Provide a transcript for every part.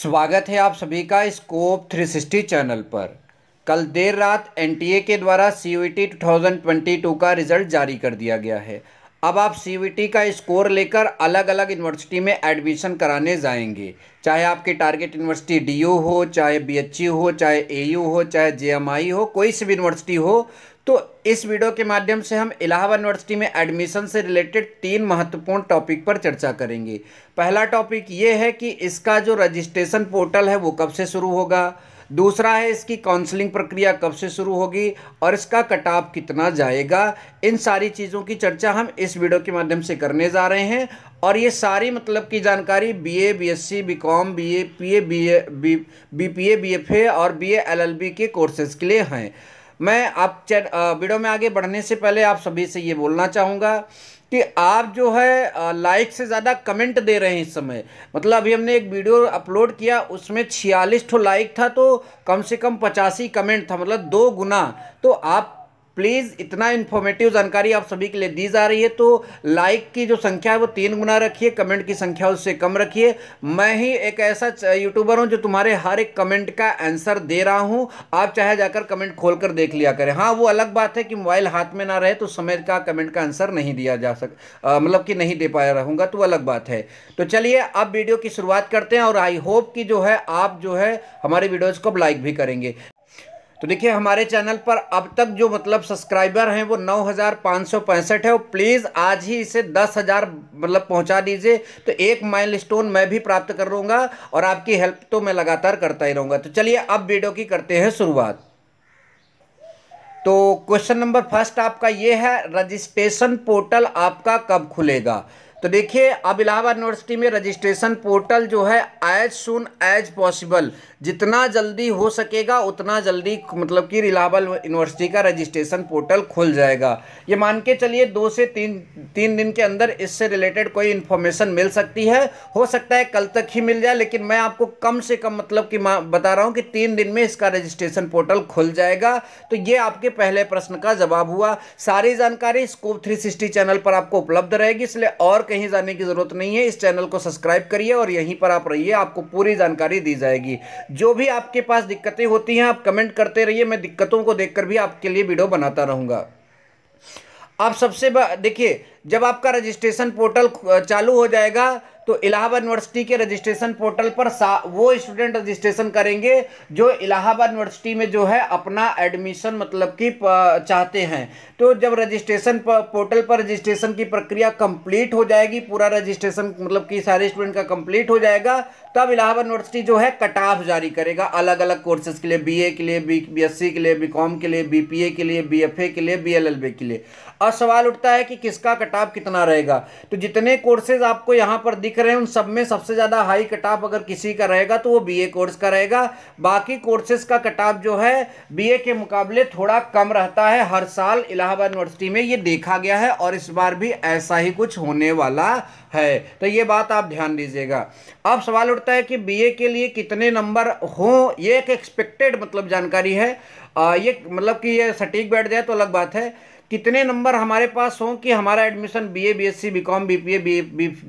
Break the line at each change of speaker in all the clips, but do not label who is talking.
स्वागत है आप सभी का स्कोप 360 चैनल पर कल देर रात एनटीए के द्वारा सीयूईटी 2022 का रिजल्ट जारी कर दिया गया है अब आप सीयूईटी का स्कोर लेकर अलग अलग यूनिवर्सिटी में एडमिशन कराने जाएंगे चाहे आपकी टारगेट यूनिवर्सिटी डीयू हो चाहे बीएचयू हो चाहे एयू हो चाहे जेएमआई हो कोई सी भी यूनिवर्सिटी हो तो इस वीडियो के माध्यम से हम इलाहाबाद यूनिवर्सिटी में एडमिशन से रिलेटेड तीन महत्वपूर्ण टॉपिक पर चर्चा करेंगे पहला टॉपिक ये है कि इसका जो रजिस्ट्रेशन पोर्टल है वो कब से शुरू होगा दूसरा है इसकी काउंसलिंग प्रक्रिया कब से शुरू होगी और इसका कटाव कितना जाएगा इन सारी चीज़ों की चर्चा हम इस वीडियो के माध्यम से करने जा रहे हैं और ये सारी मतलब की जानकारी B A B S C B com B A P A B A B P A B F A और B A L L B के कोर्सेज़ के लिए हैं मैं आप चैट वीडियो में आगे बढ़ने से पहले आप सभी से ये बोलना चाहूँगा कि आप जो है लाइक से ज़्यादा कमेंट दे रहे हैं इस समय मतलब अभी हमने एक वीडियो अपलोड किया उसमें छियालीस ठो लाइक था तो कम से कम पचासी कमेंट था मतलब दो गुना तो आप प्लीज़ इतना इन्फॉर्मेटिव जानकारी आप सभी के लिए दी जा रही है तो लाइक की जो संख्या है वो तीन गुना रखिए कमेंट की संख्या उससे कम रखिए मैं ही एक ऐसा यूट्यूबर हूँ जो तुम्हारे हर एक कमेंट का आंसर दे रहा हूँ आप चाहे जाकर कमेंट खोल कर देख लिया करें हाँ वो अलग बात है कि मोबाइल हाथ में ना रहे तो समय का कमेंट का आंसर नहीं दिया जा सक मतलब कि नहीं दे पाया रहूँगा तो अलग बात है तो चलिए अब वीडियो की शुरुआत करते हैं और आई होप कि जो है आप जो है हमारे वीडियोज़ को लाइक भी करेंगे तो देखिए हमारे चैनल पर अब तक जो मतलब सब्सक्राइबर हैं वो नौ हज़ार पाँच सौ पैंसठ है और प्लीज़ आज ही इसे दस हज़ार मतलब पहुंचा दीजिए तो एक माइल स्टोन मैं भी प्राप्त कर लूँगा और आपकी हेल्प तो मैं लगातार करता ही रहूँगा तो चलिए अब वीडियो की करते हैं शुरुआत तो क्वेश्चन नंबर फर्स्ट आपका ये है रजिस्ट्रेशन पोर्टल आपका कब खुलेगा तो देखिए अब इलाहाबाद यूनिवर्सिटी में रजिस्ट्रेशन पोर्टल जो है एज सुन एज पॉसिबल जितना जल्दी हो सकेगा उतना जल्दी मतलब कि इलाहाबाद यूनिवर्सिटी का रजिस्ट्रेशन पोर्टल खुल जाएगा ये मान के चलिए दो से तीन तीन दिन के अंदर इससे रिलेटेड कोई इन्फॉर्मेशन मिल सकती है हो सकता है कल तक ही मिल जाए लेकिन मैं आपको कम से कम मतलब कि बता रहा हूँ कि तीन दिन में इसका रजिस्ट्रेशन पोर्टल खुल जाएगा तो ये आपके पहले प्रश्न का जवाब हुआ सारी जानकारी स्कोप थ्री चैनल पर आपको उपलब्ध रहेगी इसलिए और कहीं जाने की ज़रूरत नहीं है इस चैनल को सब्सक्राइब करिए और यहीं पर आप रहिए आपको पूरी जानकारी दी जाएगी जो भी आपके पास दिक्कतें होती हैं आप कमेंट करते रहिए मैं दिक्कतों को देखकर भी आपके लिए वीडियो बनाता रहूँगा आप सबसे देखिए जब आपका रजिस्ट्रेशन पोर्टल चालू हो जाएगा तो इलाहाबाद यूनिवर्सिटी के रजिस्ट्रेशन पोर्टल पर वो स्टूडेंट रजिस्ट्रेशन करेंगे जो इलाहाबाद यूनिवर्सिटी में जो है अपना एडमिशन मतलब कि चाहते हैं तो जब रजिस्ट्रेशन पोर्टल पर रजिस्ट्रेशन की प्रक्रिया कंप्लीट हो जाएगी पूरा रजिस्ट्रेशन मतलब कि सारे स्टूडेंट का कंप्लीट हो जाएगा तब इलाहाबाद यूनिवर्सिटी जो है कट ऑफ जारी करेगा अलग अलग कोर्सेज के लिए बी के लिए बी बीएससी के लिए बी के लिए बी के लिए बी के लिए बी के लिए और सवाल उठता है कि किसका कट कट ऑफ कितना रहेगा तो जितने कोर्सेज आपको यहाँ पर दिख रहे हैं उन सब में सबसे ज़्यादा हाई कट ऑफ अगर किसी का रहेगा तो वो बीए कोर्स का रहेगा बाकी कोर्सेज का कट ऑफ जो है बीए के मुकाबले थोड़ा कम रहता है हर साल इलाहाबाद यूनिवर्सिटी में ये देखा गया है और इस बार भी ऐसा ही कुछ होने वाला है तो ये बात आप ध्यान दीजिएगा अब सवाल उठता है कि बीए के लिए कितने नंबर हों ये एक एक्सपेक्टेड मतलब जानकारी है आ, ये मतलब कि ये सटीक बैठ जाए तो अलग बात है कितने नंबर हमारे पास हों कि हमारा admission BA BSc BCom BPA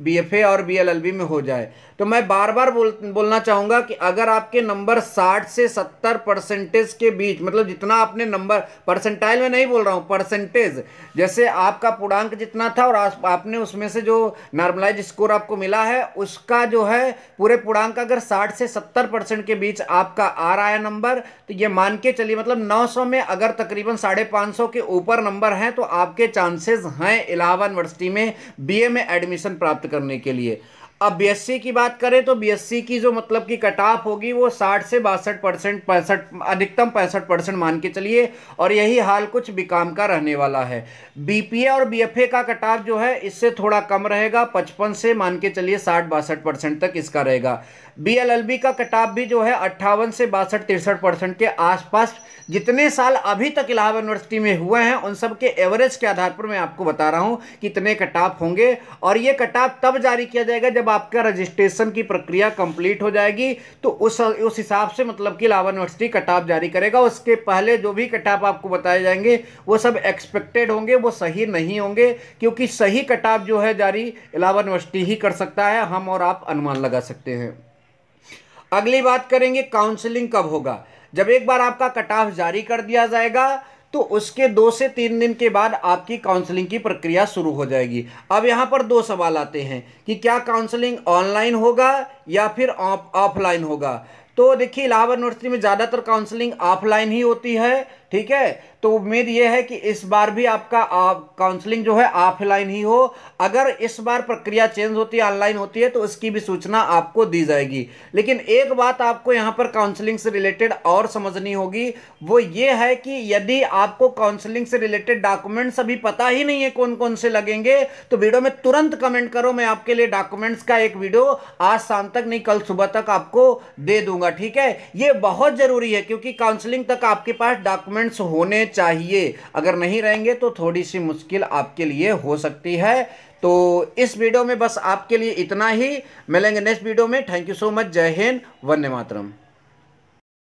BFA और बीएलएलबी में हो जाए तो मैं बार बार बोल बोलना चाहूँगा कि अगर आपके नंबर 60 से 70 परसेंटेज के बीच मतलब जितना आपने नंबर परसेंटाइल में नहीं बोल रहा हूँ परसेंटेज जैसे आपका पूर्णांक जितना था और आप, आपने उसमें से जो नॉर्मलाइज स्कोर आपको मिला है उसका जो है पूरे पूर्णांक अगर साठ से सत्तर के बीच आपका आ रहा है नंबर तो ये मान के चलिए मतलब नौ में अगर तकरीबन साढ़े के ऊपर नंबर हैं तो आपके चांसेस हैं इलाहाबाद यूनिवर्सिटी में बीए में एडमिशन प्राप्त करने के लिए अब बीएससी की बात करें तो बीएससी की जो मतलब की कट ऑफ होगी वो 60 से बासठ परसेंट पैंसठ अधिकतम पैंसठ परसेंट मान के चलिए और यही हाल कुछ बीकाम का रहने वाला है बीपीए और बीएफए का कट ऑफ जो है इससे थोड़ा कम रहेगा 55 से मान के चलिए 60 बासठ परसेंट तक इसका रहेगा बीएलएलबी का कटाप भी जो है अट्ठावन से बासठ तिरसठ परसेंट के आसपास जितने साल अभी तक इलाहाबाद यूनिवर्सिटी में हुए हैं उन सब के एवरेज के आधार पर मैं आपको बता रहा हूँ कितने कटाप होंगे और ये कटाप तब जारी किया जाएगा जब आपका रजिस्ट्रेशन की प्रक्रिया कंप्लीट हो जाएगी तो उस उस हिसाब से मतलब कि इलाहाबाद यूनिवर्सिटी कटाप जारी करेगा उसके पहले जो भी कटाप आपको बताए जाएंगे वो सब एक्सपेक्टेड होंगे वो सही नहीं होंगे क्योंकि सही कटाप जो है जारी इलाहाबाद यूनिवर्सिटी ही कर सकता है हम और आप अनुमान लगा सकते हैं अगली बात करेंगे काउंसलिंग कब होगा जब एक बार आपका कट ऑफ जारी कर दिया जाएगा तो उसके दो से तीन दिन के बाद आपकी काउंसलिंग की प्रक्रिया शुरू हो जाएगी अब यहाँ पर दो सवाल आते हैं कि क्या काउंसलिंग ऑनलाइन होगा या फिर ऑफलाइन होगा तो देखिए इलाहाबाद यूनिवर्सिटी में ज़्यादातर काउंसलिंग ऑफलाइन ही होती है ठीक है तो उम्मीद यह है कि इस बार भी आपका काउंसलिंग जो है ऑफलाइन ही हो अगर इस बार प्रक्रिया चेंज होती है ऑनलाइन होती है तो उसकी भी सूचना आपको दी जाएगी लेकिन एक बात आपको यहाँ पर काउंसलिंग से रिलेटेड और समझनी होगी वो ये है कि यदि आपको काउंसलिंग से रिलेटेड डॉक्यूमेंट्स अभी पता ही नहीं है कौन कौन से लगेंगे तो वीडियो में तुरंत कमेंट करो मैं आपके लिए डॉक्यूमेंट्स का एक वीडियो आज शाम तक नहीं कल सुबह तक आपको दे दूंगा ठीक है ये बहुत जरूरी है क्योंकि काउंसलिंग तक आपके पास डॉक्यूमेंट डॉक्यूमेंट्स होने चाहिए अगर नहीं रहेंगे तो थोड़ी सी मुश्किल आपके लिए हो सकती है तो इस वीडियो में बस आपके लिए इतना ही मिलेंगे नेक्स्ट वीडियो में थैंक यू सो मच जय हिंद वंदे मातरम